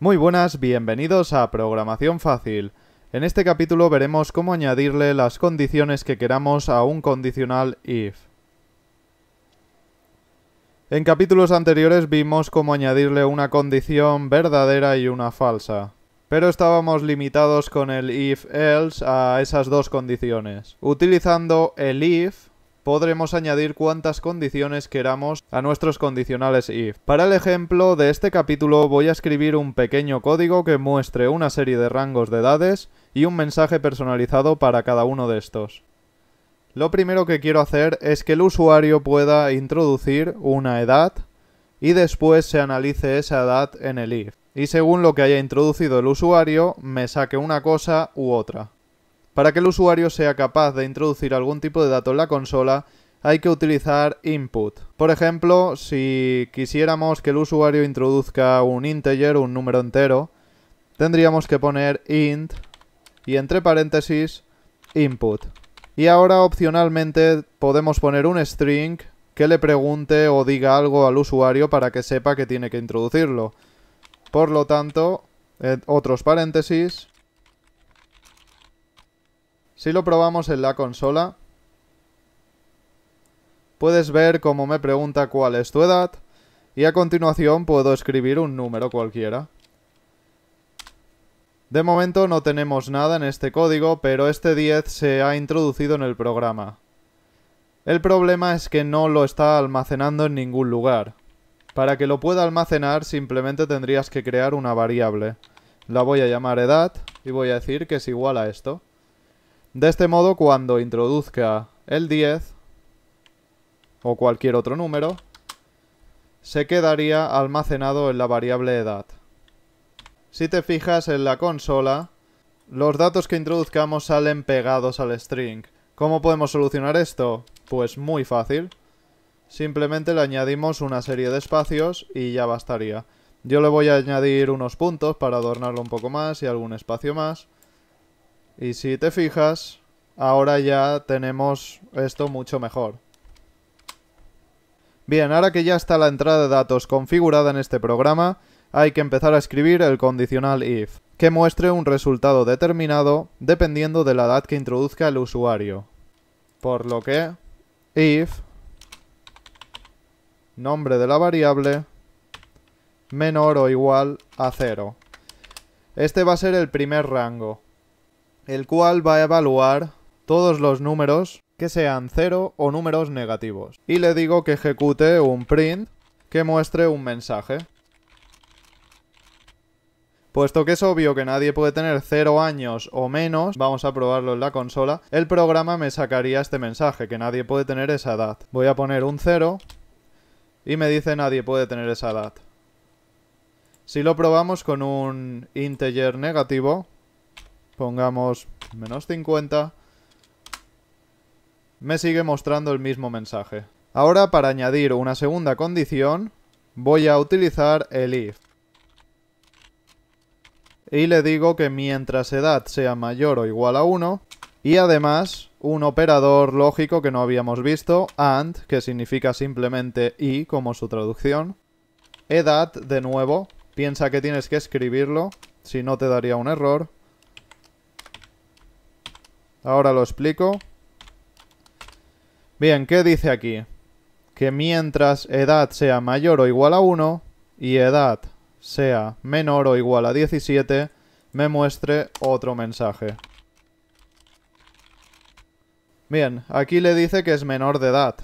Muy buenas, bienvenidos a Programación Fácil. En este capítulo veremos cómo añadirle las condiciones que queramos a un condicional if. En capítulos anteriores vimos cómo añadirle una condición verdadera y una falsa, pero estábamos limitados con el if-else a esas dos condiciones. Utilizando el if podremos añadir cuantas condiciones queramos a nuestros condicionales if. Para el ejemplo de este capítulo voy a escribir un pequeño código que muestre una serie de rangos de edades y un mensaje personalizado para cada uno de estos. Lo primero que quiero hacer es que el usuario pueda introducir una edad y después se analice esa edad en el if. Y según lo que haya introducido el usuario, me saque una cosa u otra. Para que el usuario sea capaz de introducir algún tipo de dato en la consola, hay que utilizar input. Por ejemplo, si quisiéramos que el usuario introduzca un integer, un número entero, tendríamos que poner int y entre paréntesis input. Y ahora opcionalmente podemos poner un string que le pregunte o diga algo al usuario para que sepa que tiene que introducirlo. Por lo tanto, otros paréntesis si lo probamos en la consola, puedes ver cómo me pregunta cuál es tu edad y a continuación puedo escribir un número cualquiera. De momento no tenemos nada en este código, pero este 10 se ha introducido en el programa. El problema es que no lo está almacenando en ningún lugar. Para que lo pueda almacenar simplemente tendrías que crear una variable. La voy a llamar edad y voy a decir que es igual a esto. De este modo, cuando introduzca el 10 o cualquier otro número, se quedaría almacenado en la variable edad. Si te fijas en la consola, los datos que introduzcamos salen pegados al string. ¿Cómo podemos solucionar esto? Pues muy fácil. Simplemente le añadimos una serie de espacios y ya bastaría. Yo le voy a añadir unos puntos para adornarlo un poco más y algún espacio más. Y si te fijas, ahora ya tenemos esto mucho mejor. Bien, ahora que ya está la entrada de datos configurada en este programa, hay que empezar a escribir el condicional if, que muestre un resultado determinado dependiendo de la edad que introduzca el usuario. Por lo que, if, nombre de la variable, menor o igual a 0. Este va a ser el primer rango el cual va a evaluar todos los números que sean cero o números negativos. Y le digo que ejecute un print que muestre un mensaje. Puesto que es obvio que nadie puede tener 0 años o menos, vamos a probarlo en la consola, el programa me sacaría este mensaje, que nadie puede tener esa edad. Voy a poner un 0 y me dice nadie puede tener esa edad. Si lo probamos con un integer negativo, Pongamos menos 50. Me sigue mostrando el mismo mensaje. Ahora, para añadir una segunda condición, voy a utilizar el if. Y le digo que mientras edad sea mayor o igual a 1, y además un operador lógico que no habíamos visto, AND, que significa simplemente y como su traducción. Edad, de nuevo, piensa que tienes que escribirlo, si no te daría un error. Ahora lo explico. Bien, ¿qué dice aquí? Que mientras edad sea mayor o igual a 1 y edad sea menor o igual a 17, me muestre otro mensaje. Bien, aquí le dice que es menor de edad.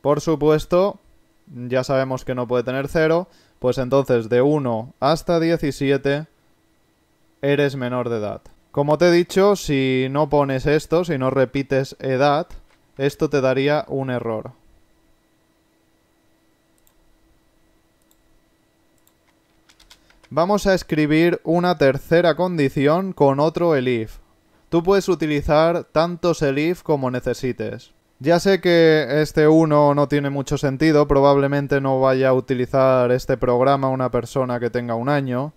Por supuesto, ya sabemos que no puede tener 0, pues entonces de 1 hasta 17 eres menor de edad. Como te he dicho, si no pones esto, si no repites edad, esto te daría un error. Vamos a escribir una tercera condición con otro elif. Tú puedes utilizar tantos elif como necesites. Ya sé que este 1 no tiene mucho sentido, probablemente no vaya a utilizar este programa una persona que tenga un año,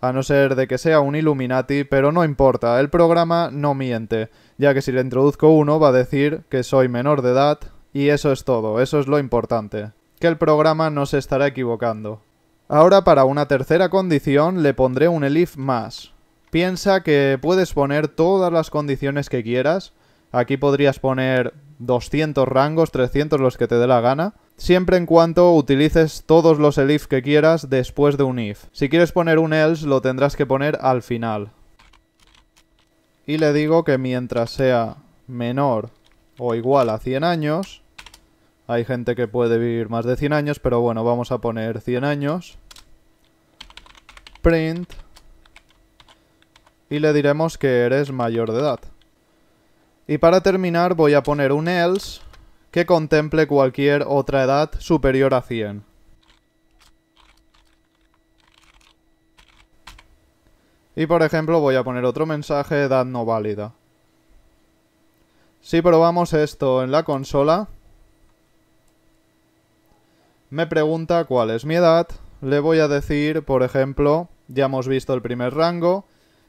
a no ser de que sea un Illuminati, pero no importa, el programa no miente, ya que si le introduzco uno va a decir que soy menor de edad, y eso es todo, eso es lo importante, que el programa no se estará equivocando. Ahora para una tercera condición le pondré un elif más. Piensa que puedes poner todas las condiciones que quieras, Aquí podrías poner 200 rangos, 300, los que te dé la gana. Siempre en cuanto utilices todos los elif que quieras después de un if. Si quieres poner un else, lo tendrás que poner al final. Y le digo que mientras sea menor o igual a 100 años... Hay gente que puede vivir más de 100 años, pero bueno, vamos a poner 100 años. Print. Y le diremos que eres mayor de edad. Y para terminar voy a poner un else que contemple cualquier otra edad superior a 100. Y por ejemplo voy a poner otro mensaje edad no válida. Si probamos esto en la consola, me pregunta cuál es mi edad, le voy a decir, por ejemplo, ya hemos visto el primer rango,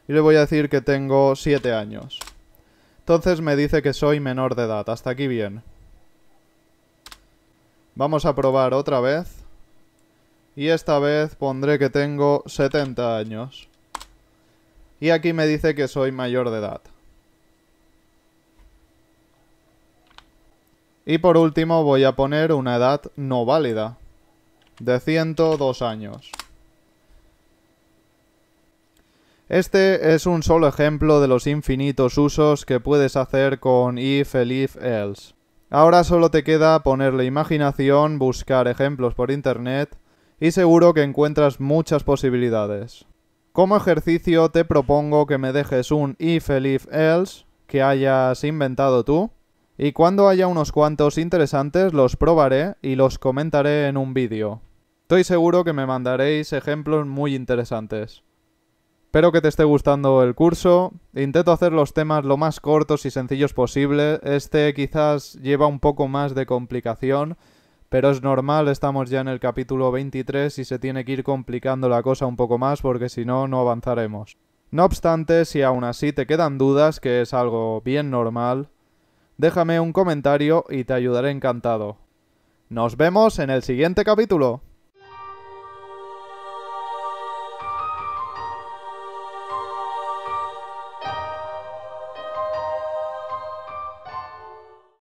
y le voy a decir que tengo 7 años. Entonces me dice que soy menor de edad. Hasta aquí bien. Vamos a probar otra vez. Y esta vez pondré que tengo 70 años. Y aquí me dice que soy mayor de edad. Y por último voy a poner una edad no válida. De 102 años. Este es un solo ejemplo de los infinitos usos que puedes hacer con if, elif, else. Ahora solo te queda ponerle imaginación, buscar ejemplos por internet y seguro que encuentras muchas posibilidades. Como ejercicio te propongo que me dejes un if, elif, else que hayas inventado tú y cuando haya unos cuantos interesantes los probaré y los comentaré en un vídeo. Estoy seguro que me mandaréis ejemplos muy interesantes. Espero que te esté gustando el curso. Intento hacer los temas lo más cortos y sencillos posible. Este quizás lleva un poco más de complicación, pero es normal, estamos ya en el capítulo 23 y se tiene que ir complicando la cosa un poco más porque si no, no avanzaremos. No obstante, si aún así te quedan dudas, que es algo bien normal, déjame un comentario y te ayudaré encantado. Nos vemos en el siguiente capítulo.